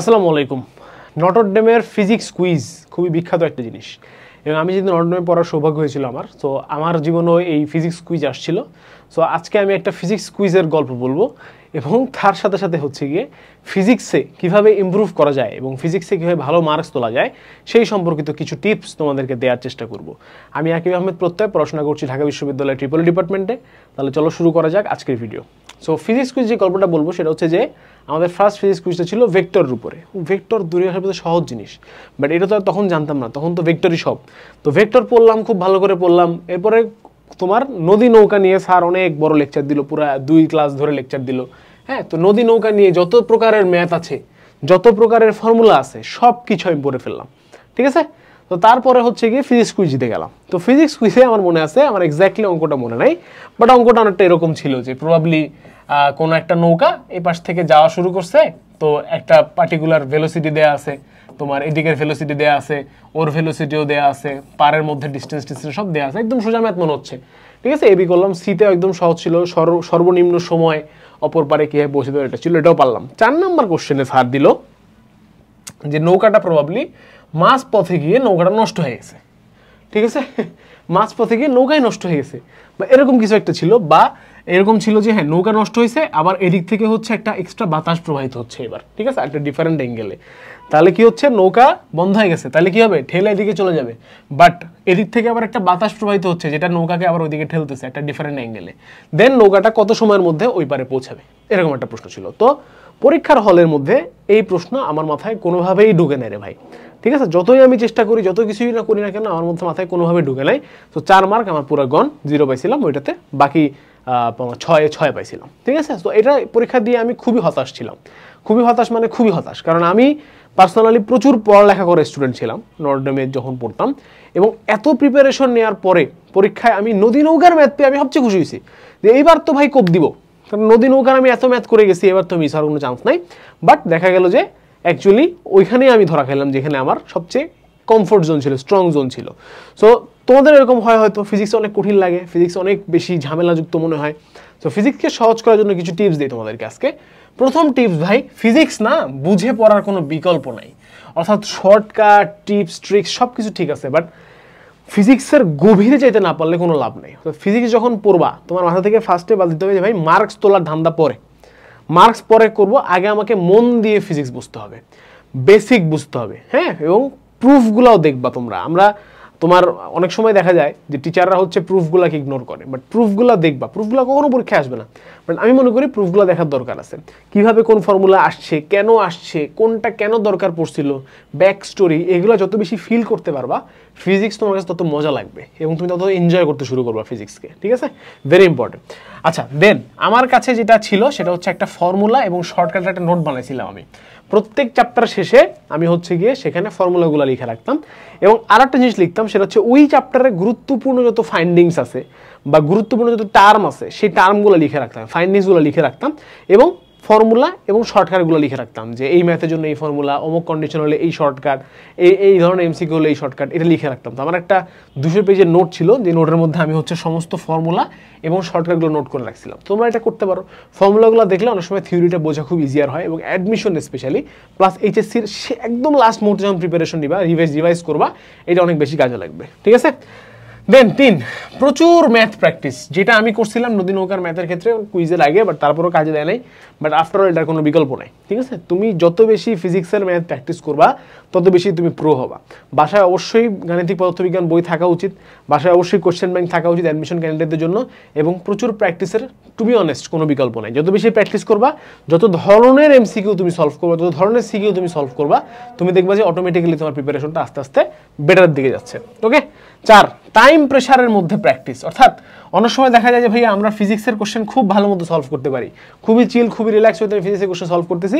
আসসালামু আলাইকুম নটরডেমের physics quiz খুবই বিখ্যাত একটা জিনিস এবং আমি যেদিন নটরডেমে পড়ার সৌভাগ্য হয়েছিল আমার তো আমার জীবনেও এই ফিজিক্স কুইজ আসছিল সো আজকে আমি একটা ফিজিক্স কুইজের গল্প বলবো এবং তার সাথে সাথে হচ্ছে গিয়ে ফিজিক্সে কিভাবে ইম্প্রুভ করা যায় এবং ফিজিক্সে কীভাবে ভালো মার্কস তোলা যায় সেই সম্পর্কিত কিছু টিপস তোমাদেরকে দেওয়ার চেষ্টা করব আমি আকিব আহমেদ প্রত্যয় পড়াশোনা করছি ঢাকা বিশ্ববিদ্যালয়ের ট্রিপল ডিপার্টমেন্টে তাহলে চলো শুরু করা যাক আজকের ভিডিও সো ফিজিক্স কুইজ যে গল্পটা বলবো সেটা হচ্ছে যে আমাদের ফার্স্ট ফিজিক্স কুইজটা ছিল ভেক্টরের উপরে ভেক্টর দূরে আসার মধ্যে সহজ জিনিস বাট এটা তো আর তখন জানতাম না তখন তো ভেক্টরই সব তো ভেক্টর পড়লাম খুব ভালো করে পড়লাম এরপরে তোমার নদী নৌকা নিয়ে স্যার অনেক বড় লেকচার দিল পুরো দুই ক্লাস ধরে লেকচার দিল হ্যাঁ তো নদী নৌকা নিয়ে যত প্রকারের ম্যাথ আছে যত প্রকারের ফর্মুলা আছে সব কিছু আমি পড়ে ফেললাম ঠিক আছে তো তারপরে হচ্ছে গিয়ে ফিজিক্স জিতে গেলাম তো ফিজিক্স কুইজে আমার মনে আছে আমার এক্স্যাক্টলি অঙ্কটা মনে নাই বাট অঙ্কটা অনেকটা এরকম ছিল যে প্রবাবলি কোনো একটা নৌকা এই পাশ থেকে যাওয়া শুরু করছে তো একটা পার্টিকুলার ভেলোসিটি দেয়া আছে তোমার এদিকের ভেলোসিটি দেয়া আছে ওর ভেলোসিটিও দেয়া আছে পারের মধ্যে ডিস্টেন্স ডিস্টেন্স সব দেওয়া আছে একদম সোজা ম্যাথ মনে হচ্ছে ঠিক আছে এবি করলাম সিতে একদম সহজ ছিল সর্বনিম্ন সময় অপর পারে কীভাবে বসে দেওয়া এটা ছিল এটাও পারলাম চার নম্বর কোশ্চেনে সার দিল যে নৌকাটা প্রবাবলি মাছ পথে গিয়ে নৌকাটা নষ্ট হয়ে গেছে ঠিক আছে মাছ পথে গিয়ে নৌকায় নষ্ট হয়ে গেছে বা এরকম কিছু একটা ছিল বা এরকম ছিল যে হ্যাঁ নৌকা নষ্ট হয়েছে আবার এদিক থেকে হচ্ছে একটা এক্সট্রা বাতাস প্রবাহিত হচ্ছে এবার ঠিক আছে একটা ডিফারেন্ট অ্যাঙ্গেলে তাহলে কি হচ্ছে নৌকা বন্ধ হয়ে গেছে তাহলে কি হবে ঠেলে এদিকে চলে যাবে বাট এদিক থেকে আবার একটা বাতাস প্রবাহিত হচ্ছে যেটা নৌকাকে আবার ওইদিকে ঠেলতেছে একটা ডিফারেন্ট অ্যাঙ্গেলে দেন নৌকাটা কত সময়ের মধ্যে ওই পারে পৌঁছাবে এরকম একটা প্রশ্ন ছিল তো পরীক্ষার হলের মধ্যে এই প্রশ্ন আমার মাথায় কোনোভাবেই ঢুকে নেয় রে ভাই ঠিক আছে যতই আমি চেষ্টা করি যত কিছুই না করি না কেন আমার মধ্যে মাথায় কোনোভাবে ঢুকে নাই তো চার মার্ক আমার পুরো গন জিরো পাইছিলাম ওইটাতে বাকি ছয়ে ছয় পাইছিলাম ঠিক আছে তো এটা পরীক্ষা দিয়ে আমি খুবই হতাশ ছিলাম খুবই হতাশ মানে খুবই হতাশ কারণ আমি পার্সোনালি প্রচুর পড়ালেখা করে স্টুডেন্ট ছিলাম নর্ডমে যখন পড়তাম এবং এত প্রিপারেশন নেওয়ার পরে পরীক্ষায় আমি নদী নৌকার ম্যাথ পেয়ে আমি সবচেয়ে খুশি হয়েছি যে এইবার তো ভাই কোপ দিব কারণ নদী নৌকার আমি এত ম্যাথ করে গেছি এবার তো মিস হওয়ার কোনো চান্স নাই বাট দেখা গেল যে অ্যাকচুয়ালি ওইখানেই আমি ধরা খেলাম যেখানে আমার সবচেয়ে কমফোর্ট জোন ছিল স্ট্রং জোন ছিল সো তোমাদের এরকম হয় হয়তো ফিজিক্স অনেক কঠিন লাগে ফিজিক্স অনেক বেশি ঝামেলাযুক্ত মনে হয় সো ফিজিক্সকে সহজ করার জন্য কিছু টিপস দিই তোমাদেরকে আজকে প্রথম টিপস ভাই ফিজিক্স না বুঝে পড়ার কোনো বিকল্প নাই অর্থাৎ শর্টকাট টিপস ট্রিক্স সব কিছু ঠিক আছে বাট ফিজিক্সের গভীরে যেতে না পারলে কোনো লাভ নেই ফিজিক্স যখন পড়বা তোমার মাথা থেকে ফার্স্টে বাদ দিতে হবে যে ভাই মার্কস তোলার ধান্দা পরে মার্কস পরে করব আগে আমাকে মন দিয়ে ফিজিক্স বুঝতে হবে বেসিক বুঝতে হবে হ্যাঁ এবং প্রুফগুলোও দেখবা তোমরা আমরা তোমার অনেক সময় দেখা যায় যে টিচাররা হচ্ছে প্রুফগুলাকে ইগনোর করে বাট প্রুফগুলো দেখবা প্রুফগুলো কখনো পরীক্ষায় আসবে না বাট আমি মনে করি প্রুফগুলো দেখার দরকার আছে কিভাবে কোন ফর্মুলা আসছে কেন আসছে কোনটা কেন দরকার পড়ছিল ব্যাক স্টোরি এগুলো যত বেশি ফিল করতে পারবা ফিজিক্স তোমার কাছে তত মজা লাগবে এবং তুমি তত এনজয় করতে শুরু করবা ফিজিক্সকে ঠিক আছে ভেরি ইম্পর্টেন্ট আচ্ছা দেন আমার কাছে যেটা ছিল সেটা হচ্ছে একটা ফর্মুলা এবং শর্টকাটে একটা নোট বানাইছিলাম আমি প্রত্যেক চ্যাপ্টার শেষে আমি হচ্ছে গিয়ে সেখানে ফর্মুলাগুলো লিখে রাখতাম এবং আর একটা জিনিস লিখতাম সেটা হচ্ছে ওই চ্যাপ্টারে গুরুত্বপূর্ণ যত ফাইন্ডিংস আছে বা গুরুত্বপূর্ণ যত টার্ম আছে সেই টার্মগুলো লিখে রাখতাম ফাইন্ডিংসগুলো লিখে রাখতাম এবং ফর্মুলা এবং শর্টকাটগুলো লিখে রাখতাম যে এই ম্যাথের জন্য এই ফর্মুলা অমুক কন্ডিশন হলে এই শর্টকাট এই এই ধরনের এমসিকিউ হলে এই শর্টকাট এটা লিখে রাখতাম তো আমার একটা দুশো পেজের নোট ছিল যে নোটের মধ্যে আমি হচ্ছে সমস্ত ফর্মুলা এবং শর্টকাটগুলো নোট করে রাখছিলাম তোমরা এটা করতে পারো ফর্মুলাগুলো দেখলে অনেক সময় থিওরিটা বোঝা খুব ইজিয়ার হয় এবং অ্যাডমিশন স্পেশালি প্লাস এইচএসসির সে একদম লাস্ট মুহূর্তে যখন প্রিপারেশন নিবা রিভাইজ রিভাইজ করবা এটা অনেক বেশি কাজে লাগবে ঠিক আছে দেন তিন প্রচুর ম্যাথ প্র্যাকটিস যেটা আমি করছিলাম নদী নৌকার ম্যাথের ক্ষেত্রে কুইজের আগে বাট তারপরেও কাজে দেয় নাই বাট আফটার এটার কোনো বিকল্প নাই ঠিক আছে তুমি যত বেশি ফিজিক্সের ম্যাথ প্র্যাকটিস করবা তত বেশি তুমি প্রো হবা বাসায় অবশ্যই গাণিতিক পদার্থবিজ্ঞান বই থাকা উচিত বাসায় অবশ্যই কোশ্চেন ব্যাংক থাকা উচিত অ্যাডমিশন ক্যান্ডিডেটদের জন্য এবং প্রচুর প্র্যাকটিসের টু বি অনেস্ট কোনো বিকল্প নাই যত বেশি প্র্যাকটিস করবা যত ধরনের এমসিকিউ তুমি সলভ করবা যত ধরনের সিকিউ তুমি সলভ করবা তুমি দেখবা যে অটোমেটিক্যালি তোমার প্রিপারেশনটা আস্তে আস্তে বেটার দিকে যাচ্ছে ওকে চার টাইম প্রেশারের মধ্যে প্র্যাকটিস অর্থাৎ অনেক সময় দেখা যায় যে ভাই আমরা ফিজিক্সের কোশ্চেন খুব ভালো মতো সলভ করতে পারি খুবই চিল খুবই রিল্যাক্স হয়ে ফিজিক্সের কোশ্চেন সলভ করতেছি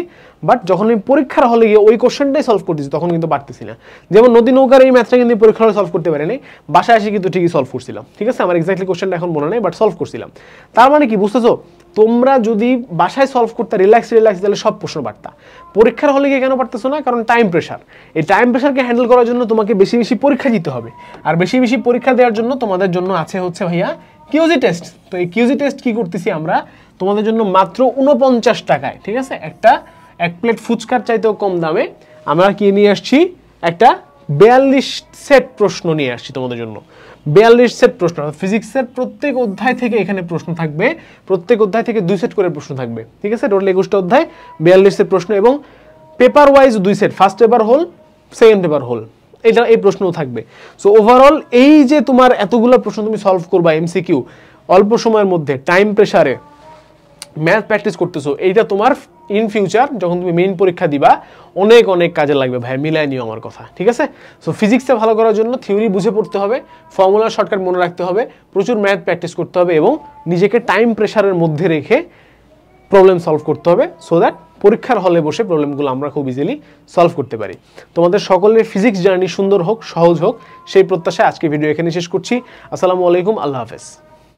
বাট যখন আমি পরীক্ষার হলে গিয়ে ওই কোশ্চেনটাই সলভ করতেছি তখন কিন্তু পারতেছি না যেমন নদী নৌকার এই ম্যাথটা কিন্তু পরীক্ষার হলে সলভ করতে পারিনি বাসায় এসে কিন্তু ঠিকই সলভ করছিলাম ঠিক আছে আমার এক্স্যাক্টলি কোশ্চেনটা এখন মনে নেই বাট সলভ করছিলাম তার মানে কি বুঝতেছো তোমরা যদি বাসায় সলভ করতে রিল্যাক্স রিল্যাক্স তাহলে সব প্রশ্ন পারতা পরীক্ষার হলে গিয়ে কেন পারতেছো না কারণ টাইম প্রেশার এই টাইম প্রেশারকে হ্যান্ডেল করার জন্য তোমাকে বেশি বেশি পরীক্ষা দিতে হবে আর বেশি বেশি পরীক্ষা দেওয়ার জন্য তোমাদের জন্য আছে হচ্ছে ভাইয়া কিউজি টেস্ট তো এই কিউজি টেস্ট কী করতেছি আমরা তোমাদের জন্য মাত্র উনপঞ্চাশ টাকায় ঠিক আছে একটা এক প্লেট ফুচকার চাইতেও কম দামে আমরা কিনে নিয়ে আসছি একটা বিয়াল্লিশ সেট প্রশ্ন নিয়ে আসছি তোমাদের জন্য বিয়াল্লিশ সেট প্রশ্ন ফিজিক্সের প্রত্যেক অধ্যায় থেকে এখানে প্রশ্ন থাকবে প্রত্যেক অধ্যায় থেকে দুই সেট করে প্রশ্ন থাকবে ঠিক আছে টোটাল একুশটা অধ্যায় বিয়াল্লিশ সেট প্রশ্ন এবং পেপার ওয়াইজ দুই সেট ফার্স্ট পেপার হোল সেকেন্ড পেপার হোল এটা এই প্রশ্নও থাকবে সো ওভারঅল এই যে তোমার এতগুলো প্রশ্ন তুমি সলভ করবা এমসিকিউ অল্প সময়ের মধ্যে টাইম প্রেশারে ম্যাথ প্র্যাকটিস করতেছো এইটা তোমার ইন ফিউচার যখন তুমি মেইন পরীক্ষা দিবা অনেক অনেক কাজে লাগবে ভাই মিলায় নিও আমার কথা ঠিক আছে সো ফিজিক্সে ভালো করার জন্য থিওরি বুঝে পড়তে হবে ফর্মুলা শর্টকাট মনে রাখতে হবে প্রচুর ম্যাথ প্র্যাকটিস করতে হবে এবং নিজেকে টাইম প্রেশারের মধ্যে রেখে প্রবলেম সলভ করতে হবে সো দ্যাট পরীক্ষার হলে বসে প্রবলেমগুলো আমরা খুব ইজিলি সলভ করতে পারি তোমাদের সকলের ফিজিক্স জার্নি সুন্দর হোক সহজ হোক সেই প্রত্যাশায় আজকে ভিডিও এখানে শেষ করছি আসসালামু আলাইকুম আল্লাহ হাফেজ